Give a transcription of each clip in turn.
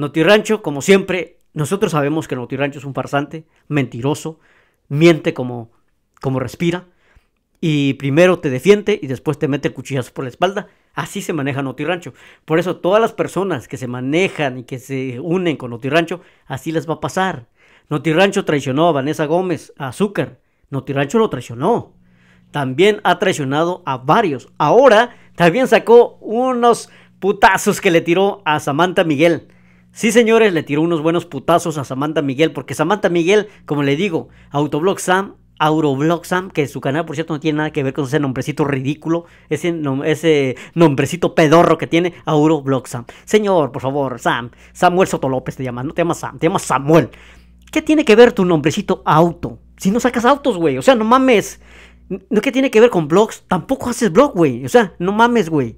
Notirancho, como siempre, nosotros sabemos que Notirancho es un farsante, mentiroso, miente como, como respira. Y primero te defiende y después te mete cuchillas por la espalda. Así se maneja Rancho. Por eso todas las personas que se manejan y que se unen con Rancho, así les va a pasar. Notirancho traicionó a Vanessa Gómez, a Azúcar. Notirancho lo traicionó. También ha traicionado a varios. Ahora también sacó unos putazos que le tiró a Samantha Miguel. Sí, señores, le tiró unos buenos putazos a Samantha Miguel, porque Samantha Miguel, como le digo, Autoblog Sam, Auroblog Sam, que su canal, por cierto, no tiene nada que ver con ese nombrecito ridículo, ese, ese nombrecito pedorro que tiene Auroblog Sam. Señor, por favor, Sam, Samuel Soto López te llamas, no te llamas Sam, te llamas Samuel. ¿Qué tiene que ver tu nombrecito auto? Si no sacas autos, güey, o sea, no mames. ¿Qué tiene que ver con blogs? Tampoco haces blog, güey, o sea, no mames, güey.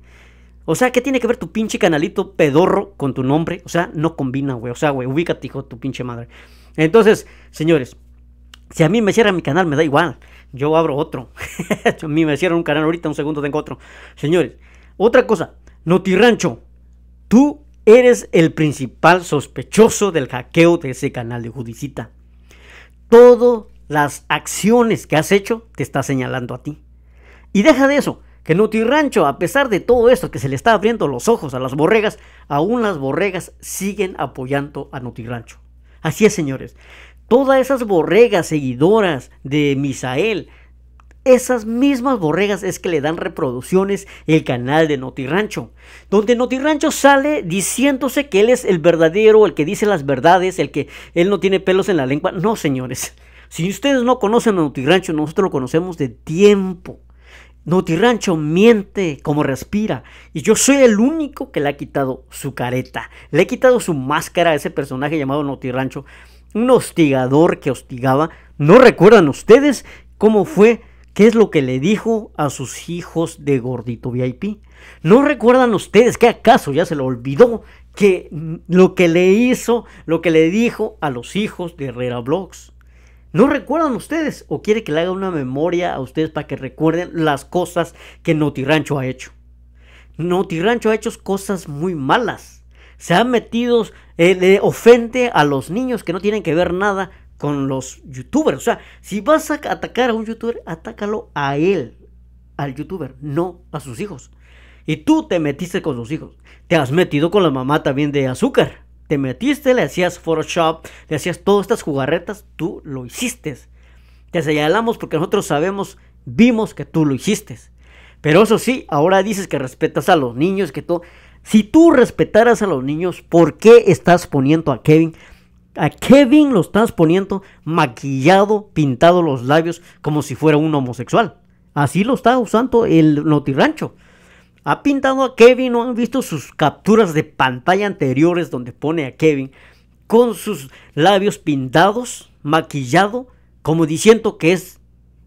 O sea, ¿qué tiene que ver tu pinche canalito pedorro con tu nombre? O sea, no combina, güey. O sea, güey, ubícate, hijo, tu pinche madre. Entonces, señores, si a mí me cierran mi canal, me da igual. Yo abro otro. a mí me cierran un canal ahorita, un segundo tengo otro. Señores, otra cosa. Notirancho, tú eres el principal sospechoso del hackeo de ese canal de Judicita. Todas las acciones que has hecho te está señalando a ti. Y deja de eso que Rancho, a pesar de todo esto que se le está abriendo los ojos a las borregas, aún las borregas siguen apoyando a Rancho. Así es, señores. Todas esas borregas seguidoras de Misael, esas mismas borregas es que le dan reproducciones el canal de Rancho. donde Rancho sale diciéndose que él es el verdadero, el que dice las verdades, el que él no tiene pelos en la lengua. No, señores. Si ustedes no conocen a Rancho, nosotros lo conocemos de tiempo. Rancho miente como respira y yo soy el único que le ha quitado su careta. Le he quitado su máscara a ese personaje llamado Rancho, un hostigador que hostigaba. ¿No recuerdan ustedes cómo fue? ¿Qué es lo que le dijo a sus hijos de gordito VIP? ¿No recuerdan ustedes que acaso ya se lo olvidó que mm, lo que le hizo, lo que le dijo a los hijos de Herrera Blogs? ¿No recuerdan ustedes? ¿O quiere que le haga una memoria a ustedes para que recuerden las cosas que Notirancho ha hecho? Notirancho ha hecho cosas muy malas. Se ha metido, eh, le ofende a los niños que no tienen que ver nada con los youtubers. O sea, si vas a atacar a un youtuber, atácalo a él, al youtuber, no a sus hijos. Y tú te metiste con los hijos. Te has metido con la mamá también de azúcar te metiste, le hacías Photoshop, le hacías todas estas jugarretas, tú lo hiciste. Te señalamos porque nosotros sabemos, vimos que tú lo hiciste. Pero eso sí, ahora dices que respetas a los niños, que tú, Si tú respetaras a los niños, ¿por qué estás poniendo a Kevin? A Kevin lo estás poniendo maquillado, pintado los labios como si fuera un homosexual. Así lo está usando el Notirancho ha pintado a Kevin, no han visto sus capturas de pantalla anteriores donde pone a Kevin con sus labios pintados, maquillado, como diciendo que es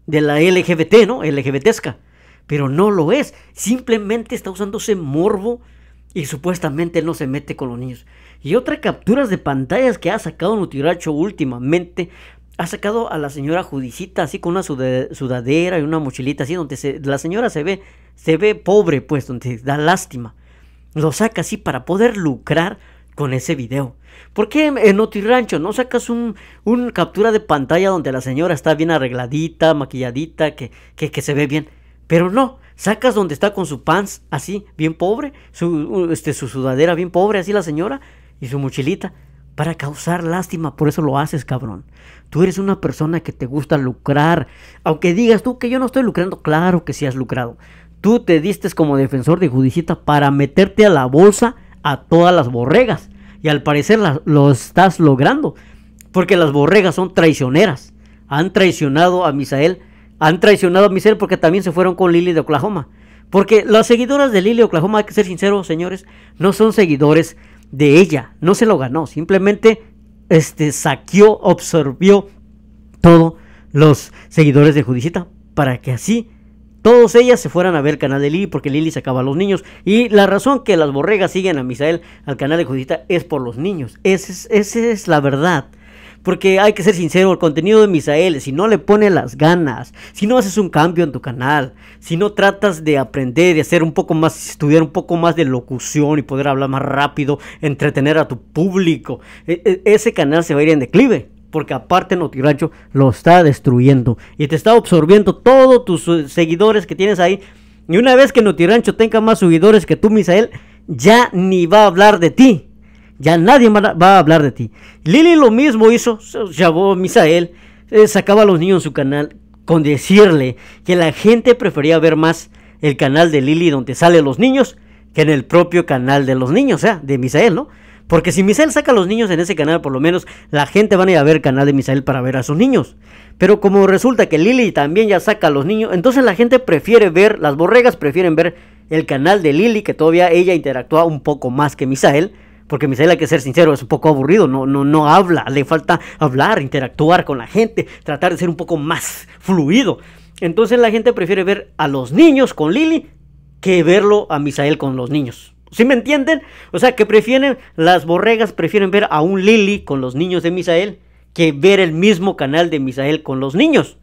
de la LGBT, ¿no? LGBTesca. Pero no lo es, simplemente está usándose morbo y supuestamente no se mete con los niños. Y otras capturas de pantallas que ha sacado Nutiracho últimamente ha sacado a la señora Judicita así con una sudadera y una mochilita así donde la señora se ve se ve pobre, pues, donde da lástima. Lo saca así para poder lucrar con ese video. ¿Por qué en otro Rancho no sacas un, captura de pantalla donde la señora está bien arregladita, maquilladita, que, que, se ve bien? Pero no, sacas donde está con su pants así, bien pobre, su, este, su sudadera bien pobre, así la señora, y su mochilita, para causar lástima, por eso lo haces, cabrón. Tú eres una persona que te gusta lucrar, aunque digas tú que yo no estoy lucrando, claro que sí has lucrado tú te diste como defensor de Judicita para meterte a la bolsa a todas las borregas. Y al parecer lo estás logrando. Porque las borregas son traicioneras. Han traicionado a Misael. Han traicionado a Misael porque también se fueron con Lili de Oklahoma. Porque las seguidoras de Lili de Oklahoma, hay que ser sinceros, señores, no son seguidores de ella. No se lo ganó. Simplemente este, saqueó, absorbió todos los seguidores de Judicita para que así todos ellas se fueran a ver el canal de Lili porque Lili sacaba a los niños. Y la razón que las borregas siguen a Misael al canal de Judita es por los niños. Esa es, es la verdad. Porque hay que ser sincero, el contenido de Misael, si no le pone las ganas, si no haces un cambio en tu canal, si no tratas de aprender, de hacer un poco más, estudiar un poco más de locución y poder hablar más rápido, entretener a tu público, e, e, ese canal se va a ir en declive porque aparte Notirancho lo está destruyendo y te está absorbiendo todos tus eh, seguidores que tienes ahí. Y una vez que Notirancho tenga más seguidores que tú, Misael, ya ni va a hablar de ti. Ya nadie va a hablar de ti. Lili lo mismo hizo, llamó Misael, eh, sacaba a los niños en su canal con decirle que la gente prefería ver más el canal de Lili donde salen los niños que en el propio canal de los niños, o sea, de Misael, ¿no? Porque si Misael saca a los niños en ese canal, por lo menos la gente va a ir a ver el canal de Misael para ver a sus niños. Pero como resulta que Lili también ya saca a los niños, entonces la gente prefiere ver, las borregas prefieren ver el canal de Lili, que todavía ella interactúa un poco más que Misael. Porque Misael, hay que ser sincero, es un poco aburrido, no, no, no habla, le falta hablar, interactuar con la gente, tratar de ser un poco más fluido. Entonces la gente prefiere ver a los niños con Lili que verlo a Misael con los niños. ¿Sí me entienden? O sea, que prefieren, las borregas prefieren ver a un Lili con los niños de Misael que ver el mismo canal de Misael con los niños.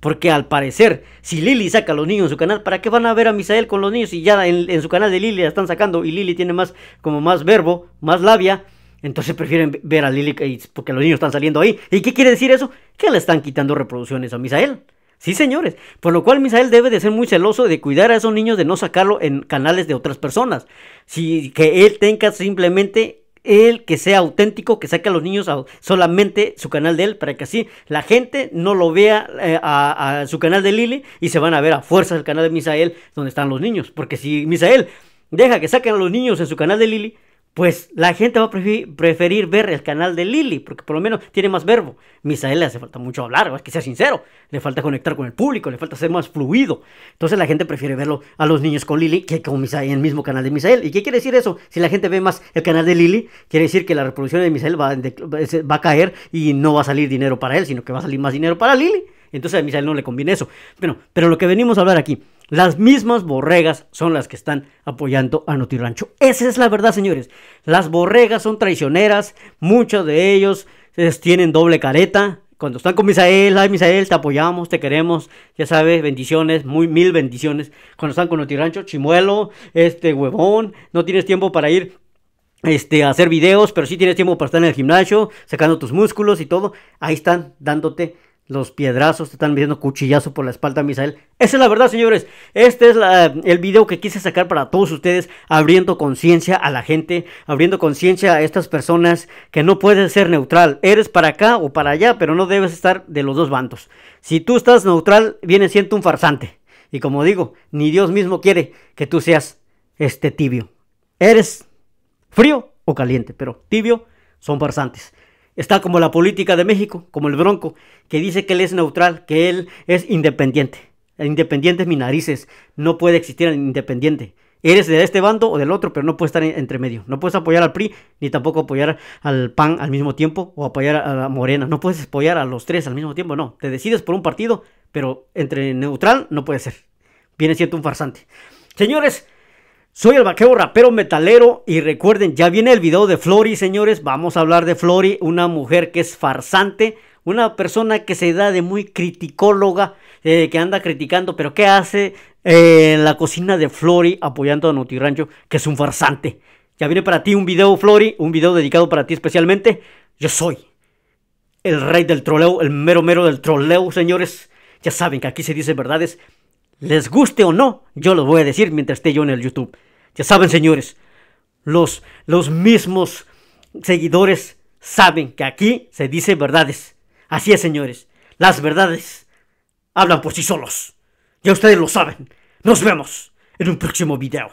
Porque al parecer, si Lili saca a los niños en su canal, ¿para qué van a ver a Misael con los niños? Si ya en, su canal de Lili la están sacando y Lili tiene más, como más verbo, más labia. Entonces prefieren ver a Lili porque los niños están saliendo ahí. ¿Y qué quiere decir eso? Que le están quitando reproducciones a Misael. Sí, señores. Por lo cual Misael debe de ser muy celoso de cuidar a esos niños de no sacarlo en canales de otras personas. Si, que él tenga simplemente él que sea auténtico, que saque a los niños solamente su canal de él, para que así la gente no lo vea eh, a, a, su canal de Lili y se van a ver a fuerza el canal de Misael donde están los niños. Porque si Misael deja que saquen a los niños en su canal de Lili, pues la gente va a preferir ver el canal de Lili, porque por lo menos tiene más verbo. Misael le hace falta mucho hablar, que sea sincero, le falta conectar con el público, le falta ser más fluido. Entonces la gente prefiere verlo a los niños con Lili que con Misael, el mismo canal de Misael. ¿Y qué quiere decir eso? Si la gente ve más el canal de Lili, quiere decir que la reproducción de Misael va, va a caer y no va a salir dinero para él, sino que va a salir más dinero para Lili. Entonces a Misael no le conviene eso. Bueno, pero lo que venimos a hablar aquí, las mismas borregas son las que están apoyando a Notirancho. Esa es la verdad, señores. Las borregas son traicioneras, muchos de ellos tienen doble careta, cuando están con Misael, ay Misael, te apoyamos, te queremos, ya sabes, bendiciones, muy mil bendiciones. Cuando están con Notirancho, chimuelo, este huevón, no tienes tiempo para ir este, a hacer videos, pero sí tienes tiempo para estar en el gimnasio, sacando tus músculos y todo. Ahí están dándote los piedrazos, te están viendo cuchillazo por la espalda, Misael. Esa es la verdad, señores. Este es el video que quise sacar para todos ustedes, abriendo conciencia a la gente, abriendo conciencia a estas personas que no puedes ser neutral. Eres para acá o para allá, pero no debes estar de los dos bandos. Si tú estás neutral, viene siendo un farsante. Y como digo, ni Dios mismo quiere que tú seas este tibio. Eres frío o caliente, pero tibio son farsantes. Está como la política de México, como el Bronco, que dice que él es neutral, que él es independiente. El independiente es mi narices. No puede existir el independiente. Eres de este bando o del otro, pero no puedes estar entre medio. No puedes apoyar al PRI, ni tampoco apoyar al PAN al mismo tiempo, o apoyar a la Morena. No puedes apoyar a los tres al mismo tiempo, no. Te decides por un partido, pero entre neutral no puede ser. Viene siendo un farsante. Señores, soy el vaqueo rapero metalero y recuerden, ya viene el video de Flori, señores. Vamos a hablar de Flori, una mujer que es farsante, una persona que se da de muy criticóloga, eh, que anda criticando, pero ¿qué hace eh, en la cocina de Flori apoyando a Notirancho, que es un farsante? Ya viene para ti un video, Flori, un video dedicado para ti especialmente. Yo soy el rey del troleo, el mero mero del troleo, señores. Ya saben que aquí se dicen verdades. Les guste o no, yo lo voy a decir mientras esté yo en el YouTube. Ya saben, señores, los, los mismos seguidores saben que aquí se dicen verdades. Así es, señores. Las verdades hablan por sí solos. Ya ustedes lo saben. Nos vemos en un próximo video.